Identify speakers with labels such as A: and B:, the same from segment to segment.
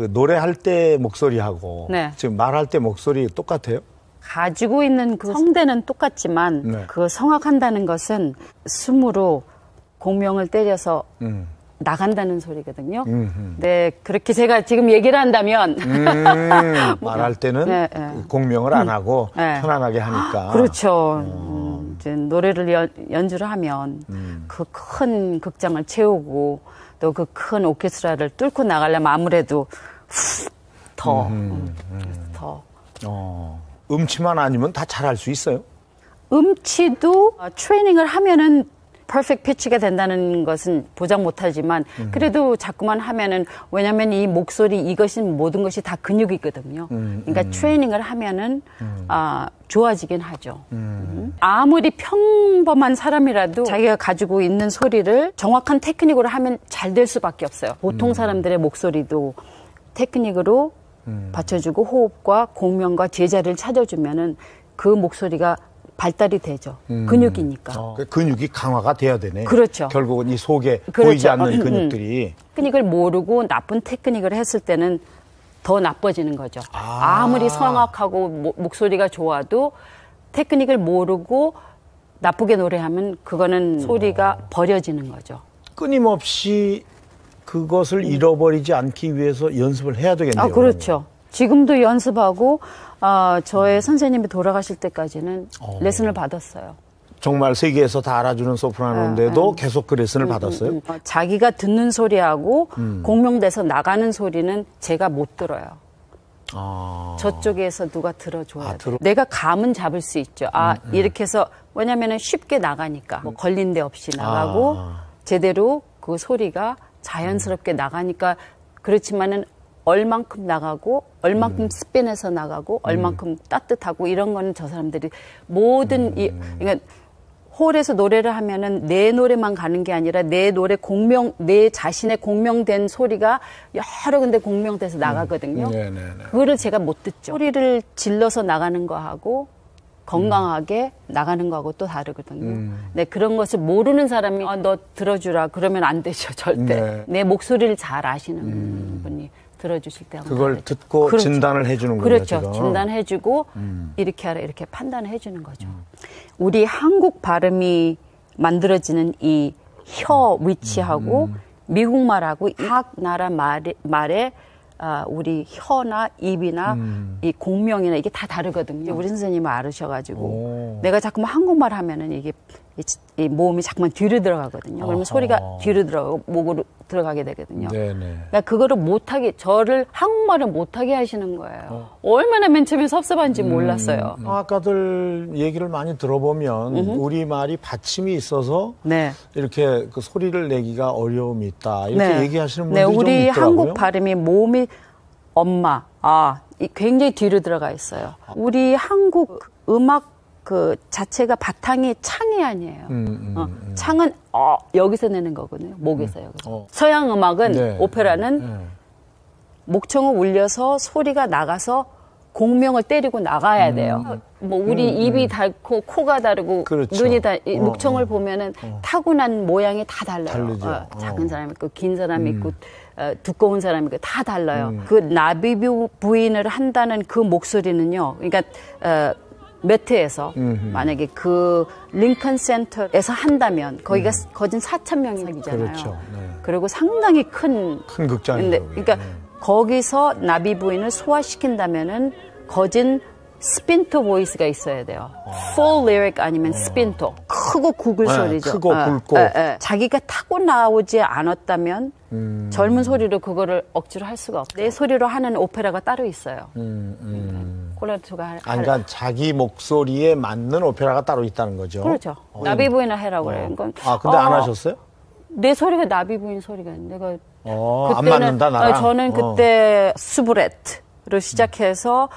A: 그 노래할 때 목소리하고 네. 지금 말할 때 목소리 똑같아요?
B: 가지고 있는 그 성대는 똑같지만 네. 그 성악한다는 것은 숨으로 공명을 때려서 음. 나간다는 소리거든요. 음흠. 네, 그렇게 제가 지금 얘기를 한다면 음, 뭐 말할 때는 네, 네.
A: 그 공명을 안 음. 하고 네. 편안하게 하니까. 아,
B: 그렇죠. 음. 음. 이제 노래를 연, 주를 하면 음. 그큰 극장을 채우고 또그큰 오케스트라를 뚫고 나가려면 아무래도
A: 더, 음, 음. 더. 어, 음치만 아니면 다 잘할 수 있어요?
B: 음치도 아, 트레이닝을 하면은 퍼펙트 피치가 된다는 것은 보장 못하지만 음. 그래도 자꾸만 하면은 왜냐하면 이 목소리 이것이 모든 것이 다 근육이거든요. 음, 그러니까 음. 트레이닝을 하면은 음. 아 좋아지긴 하죠. 음. 음. 아무리 평범한 사람이라도 자기가 가지고 있는 소리를 정확한 테크닉으로 하면 잘 될 수밖에 없어요. 보통 사람들의 목소리도 테크닉으로 받쳐주고 호흡과 공명과 제자를 찾아주면은 그 목소리가 발달이 되죠. 음. 근육이니까.
A: 어. 그 근육이 강화가 돼야 되네. 그렇죠. 결국은 이 속에 그렇죠. 보이지 않는 음, 음. 근육들이. 음.
B: 테크닉을 모르고 나쁜 테크닉을 했을 때는 더 나빠지는 거죠. 아. 무리 성악하고 목소리가 좋아도 테크닉을 모르고 나쁘게 노래하면 그거는 음. 소리가 어. 버려지는 거죠.
A: 끊임없이 그것을 잃어버리지 않기 위해서 연습을 해야 되겠네요. 아, 그렇죠.
B: 그러면. 지금도 연습하고 어, 저의 음. 선생님이 돌아가실 때까지는 어. 레슨을 받았어요.
A: 정말 세계에서 다 알아주는 소프라노인데도 네, 네. 계속 그 레슨을 음, 음 받았어요? 음, 음.
B: 자기가 듣는 소리하고 음. 공명돼서 나가는 소리는 제가 못 들어요. 아. 저쪽에서 누가 들어줘야 아, 들어... 돼. 내가 감은 잡을 수 있죠. 아, 이렇게 해서 왜냐면 쉽게 나가니까 뭐 걸린 데 없이 나가고 아. 제대로 그 소리가 자연스럽게 나가니까 그렇지만은 얼만큼 나가고 얼만큼 음. 스핀에서 나가고 음. 얼만큼 음. 따뜻하고 이런 거는 저 사람들이 모든 이 음. 그러니까 홀에서 노래를 하면은 내 노래만 가는 게 아니라 내 노래 공명 내 자신의 공명된 소리가 여러 군데 공명돼서 음. 나가거든요. 음. 네, 네, 네. 그거를 제가 못 듣죠. 소리를 질러서 나가는 거하고 건강하게 음. 나가는 거하고 또 다르거든요. 음. 네, 그런 것을 모르는 사람이 어, 너 들어주라 그러면 안 되죠 절대. 네. 내 목소리를 잘 아시는 분이 들어주실 때 그걸 다르죠.
A: 듣고 그렇죠. 진단을 해주는 거죠. 그렇죠. 지금.
B: 진단해주고 음. 이렇게 하라 이렇게 판단해주는 을 거죠. 음. 우리 한국 발음이 만들어지는 이 혀 위치하고 음. 미국 말하고 각 나라 말에, 말에 아, 우리 혀나 입이나 음. 이 공명이나 이게 다 다르거든요. 우리 음. 선생님은 알으셔가지고 오. 내가 자꾸 한국말 하면은 이게 이, 이음이 자꾸만 뒤로 들어가거든요. 그러면 아하. 소리가 뒤로 들어가고 목으로 들어가게 되거든요. 네네. 네. 그러니까 그거를 못하게 저를 한국말을 못하게 하시는 거예요. 어. 얼마나 맨 처음에 섭섭한지 음, 몰랐어요. 음.
A: 아까들 얘기를 많이 들어보면 우리 말이 받침이 있어서 네. 이렇게 그 소리를 내기가 어려움이 있다 이렇게 네. 얘기하시는 네, 분들이 네, 우리 한국
B: 발음이 모음이 엄마 아 굉장히 뒤로 들어가 있어요. 아. 우리 한국 음악 그 자체가 바탕이 창이 아니에요. 음, 음, 어, 음, 음. 창은 어, 여기서 내는 거거든요. 음, 목에서 여기서. 어. 서양 음악은 네. 오페라는 네, 네. 목청을 울려서 소리가 나가서 공명을 때리고 나가야 돼요. 음, 뭐 우리 음, 입이 음. 닳고 코가 다르고 그렇죠. 눈이 다 어, 목청을 어, 보면은 어. 타고난 모양이 다 달라요. 어, 작은 어. 사람이 있고 긴 사람이 있고 어, 두꺼운 사람이 있고 다 달라요. 그 나비 부인을 한다는 그 목소리는요. 그러니까 매트에서 음흠. 만약에 그 링컨 센터에서 한다면 거기가 음. 거진 4천 명이잖아요. 그렇죠. 네. 그리고 상당히 큰 큰 극장인데 그러니까 네. 거기서 나비 부인을 소화시킨다면은 거진 스핀토 보이스가 있어야 돼요. 풀 아. 리릭 아니면 아. 스핀토. 크고 굵을 네, 소리죠. 크고 아, 굵고. 아, 아, 자기가 타고 나오지 않았다면 음. 젊은 소리로 그거를 억지로 할 수가 없어요. 네. 내 소리로 하는 오페라가 따로 있어요.
A: 음, 음.
B: 콜레르트가그러 그러니까
A: 자기 목소리에 맞는 오페라가 따로 있다는 거죠. 그렇죠. 어. 예. 나비부인을
B: 해라고 어. 그러니까, 아 근데 안 어. 하셨어요? 내 소리가 나비부인 소리가 내가
A: 어, 그때는 맞는다, 어, 저는
B: 그때 스브레트를 시작해서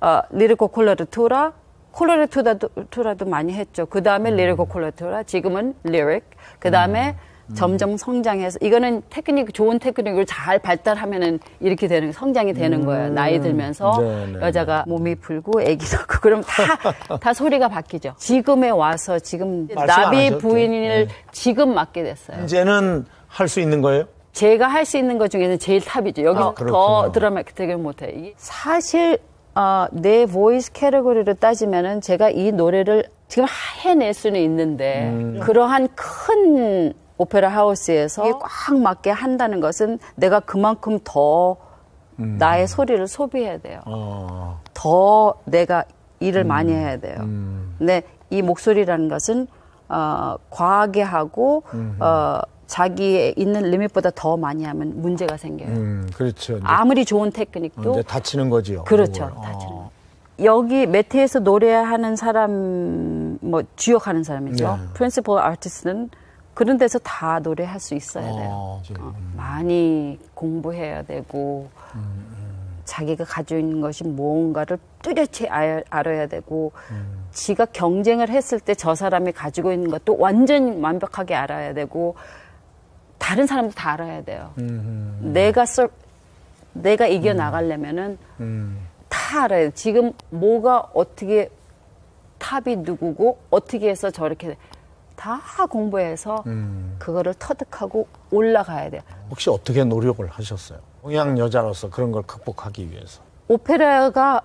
B: 어, 리르코 콜라르투라 콜라르투라도 많이 했죠. 그 다음에 음. 리르코 콜라르투라 지금은 리릭 그 다음에 음. 점점 성장해서 이거는 테크닉 좋은 테크닉을 잘 발달하면은 이렇게 되는 성장이 되는 거예요. 음. 나이 들면서 네네. 네, 네. 여자가 몸이 풀고 아기 도그 그럼 다 다 소리가 바뀌죠. 지금에 와서 지금 나비 부인을 네. 지금 맡게 됐어요. 이제는 할 수 있는 거예요? 제가 할 수 있는 것 중에는 제일 탑이죠. 여기서 아, 더 드라마틱하게 못해. 사실 어, 내 보이스 캐러고리로 따지면은 제가 이 노래를 지금 해낼 수는 있는데 음. 그러한 큰 오페라 하우스에서 예. 꽉 맞게 한다는 것은 내가 그만큼 더 음. 나의 소리를 소비해야 돼요. 어. 더 내가 일을 음. 많이 해야 돼요. 음. 근데 이 목소리라는 것은 어, 과하게 하고 음. 어, 자기에 있는 리밋보다 더 많이 하면 문제가 생겨요.
A: 음, 그렇죠.
B: 아무리 좋은 테크닉도
A: 다치는 거지요. 그렇죠. 그걸.
B: 다치는. 어. 여기 매트에서 노래하는 사람, 뭐 주역하는 사람이죠. 네. 프린시폴 아티스트는 그런 데서 다 노래할 수 있어야 아, 돼요. 아, 어, 음. 많이 공부해야 되고 음, 음. 자기가 가지고 있는 것이 뭔가를 뚜렷이 알, 아야 되고 음. 지가 경쟁을 했을 때 저 사람이 가지고 있는 것도 완전 히 완벽하게 알아야 되고 다른 사람도 다 알아야 돼요. 음, 음, 내가 썰 내가 이겨 나가려면은 다 알아요. 지금 뭐가 어떻게 탑이 누구고 어떻게 해서 저렇게 다 공부해서 음. 그거를 터득하고 올라가야 돼요.
A: 혹시 어떻게 노력을 하셨어요? 동양 여자로서 그런 걸 극복하기 위해서.
B: 오페라가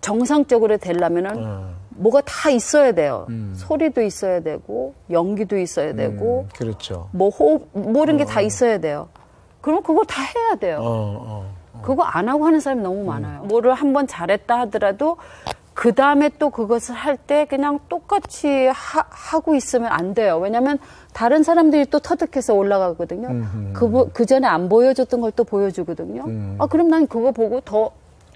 B: 정상적으로 되려면은 음. 뭐가 다 있어야 돼요. 음. 소리도 있어야 되고 연기도 있어야 음, 되고 그렇죠. 뭐 호흡 모든 뭐 게다 어. 있어야 돼요. 그럼 그걸 다 해야 돼요. 어, 어, 어. 그거 안 하고 하는 사람이 너무 음. 많아요. 뭐를 한번 잘했다 하더라도 그 다음에 또 그것을 할 때 그냥 똑같이 하, 고 있으면 안 돼요. 왜냐하면 다른 사람들이 또 터득해서 올라가거든요. 음흠. 음, 음. 그, 그, 전에 안 보여줬던 걸 또 보여주거든요. 음. 아, 그럼 난 그거 보고 더.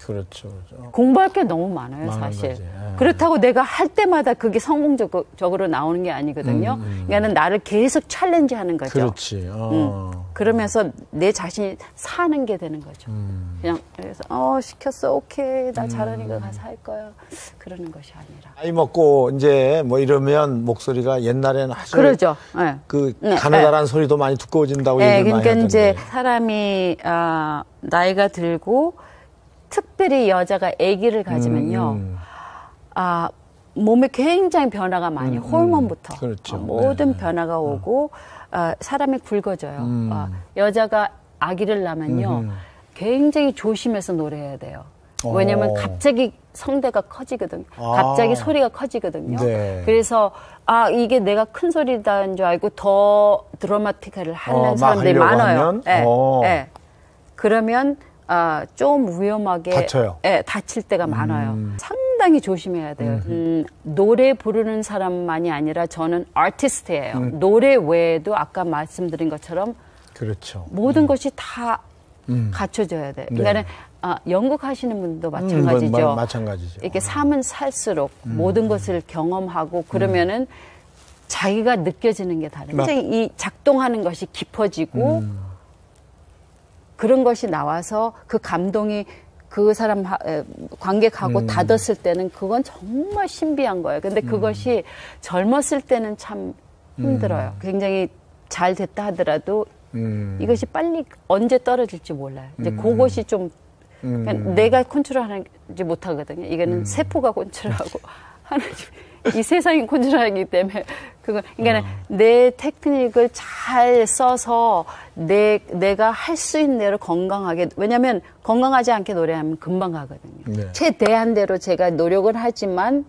A: 그렇죠, 그렇죠.
B: 공부할 게 너무 많아요, 사실. 그렇다고 내가 할 때마다 그게 성공적으로 나오는 게 아니거든요. 음, 음. 그러니까는 나를 계속 챌린지 하는 거죠.
A: 그렇지. 어.
B: 음. 그러면서 내 자신이 사는 게 되는 거죠. 음. 그냥 그래서 어 시켰어 오케이 나 음. 잘하니까 가서 할 거야 그러는 것이 아니라.
A: 나이 먹고 이제 뭐 이러면 목소리가 옛날에는 아주 그러죠. 예. 그 네. 가느다란 네. 소리도 많이 두꺼워진다고 네. 예, 얘기 많이 그러니까
B: 이제 사람이 아, 나이가 들고 특별히 여자가 아기를 음, 가지면요. 아, 몸에 굉장히 변화가 많이 음, 음. 호르몬부터 그렇죠. 어, 모든 네. 변화가 어. 오고 어, 사람이 굵어져요. 음. 어, 여자가 아기를 낳으면요 음. 굉장히 조심해서 노래해야 돼요.
A: 왜냐하면 어. 갑자기
B: 성대가 커지거든. 아. 갑자기 소리가 커지거든요. 네. 그래서 아 이게 내가 큰 소리다인 줄 알고 더 드라마틱하를 어, 하는 예, 어, 사람들이 많아요. 예, 네, 네. 그러면 아, 좀 위험하게 다쳐요. 예, 다칠 때가 많아요. 음. 상당히 조심해야 돼요. 음. 음, 노래 부르는 사람만이 아니라 저는 아티스트예요. 음. 노래 외에도 아까 말씀드린 것처럼 그렇죠. 모든 음. 것이 다 음. 갖춰져야 돼요. 네. 그러니까 아, 연극 하시는 분도 음, 마찬가지죠. 마,
A: 마찬가지죠.
B: 이렇게 삶은 살수록 모든 것을 경험하고 그러면은 자기가 느껴지는 게 다른. 굉장히 이 작동하는 것이 깊어지고 그런 것이 나와서 그 감동이 그 사람 관객하고 음. 닫았을 때는 그건 정말 신비한 거예요. 근데 음. 그것이 음. 젊었을 때는 참 음. 힘들어요. 음. 굉장히 잘 됐다 하더라도 음. 이것이 빨리 언제 떨어질지 몰라요. 이제 그것이 좀 내가 컨트롤하지 못하거든요. 이거는 세포가 컨트롤하고 하나이 세상이 컨트롤하기 때문에 그걸 그러니까 어. 내 테크닉을 잘 써서 내 내가 할 수 있는 대로 건강하게 왜냐하면 건강하지 않게 노래하면 금방 가거든요. 네. 최대한 대로 제가 노력을 하지만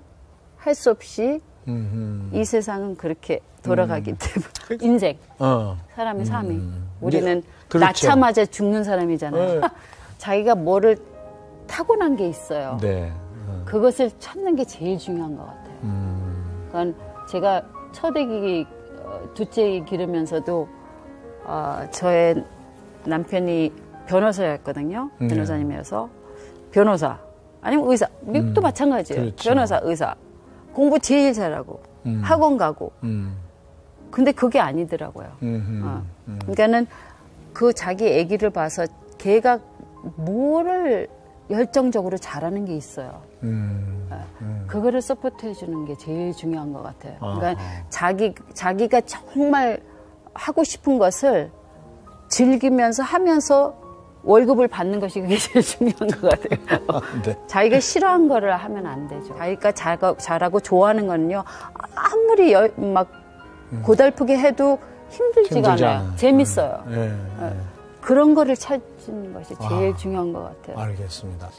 B: 할 수 없이 음흠. 이 세상은 그렇게 돌아가기 음. 때문에 그 인생 어. 사람의 삶이 음. 우리는 그렇죠. 낳자마자 죽는 사람이잖아요. 네. 자기가 뭐를 타고난 게 있어요. 네. 음. 그것을 찾는 게 제일 중요한 것 같아요. 음. 그건 제가 첫 애기, 어, 둘째 애기 기르면서도 어, 저의 남편이 변호사였거든요. 음, 예. 변호사님이어서. 변호사. 아니면 의사. 미국도 음, 마찬가지예요. 그렇죠. 변호사, 의사. 공부 제일 잘하고, 음. 학원 가고. 음. 근데 그게 아니더라고요.
A: 음흠, 음, 어. 음.
B: 그러니까는 그 자기 아기를 봐서 걔가 뭐를 열정적으로 잘하는 게 있어요. 어. 그거를 서포트해 주는 게 제일 중요한 것 같아요. 아, 그러니까 아. 자기 자기가 정말 하고 싶은 것을 즐기면서 하면서 월급을 받는 것이 그게 제일 중요한 것 같아요. 아, 네. 자기가 싫어한 거를 하면 안 되죠. 자기가 자가, 잘하고 좋아하는 거는요. 아무리 여, 막 음. 고달프게 해도 힘들지가 않아요. 않아요. 재밌어요. 네. 네. 그런 거를 찾는 것이 제일 아, 중요한 것 같아요. 알겠습니다.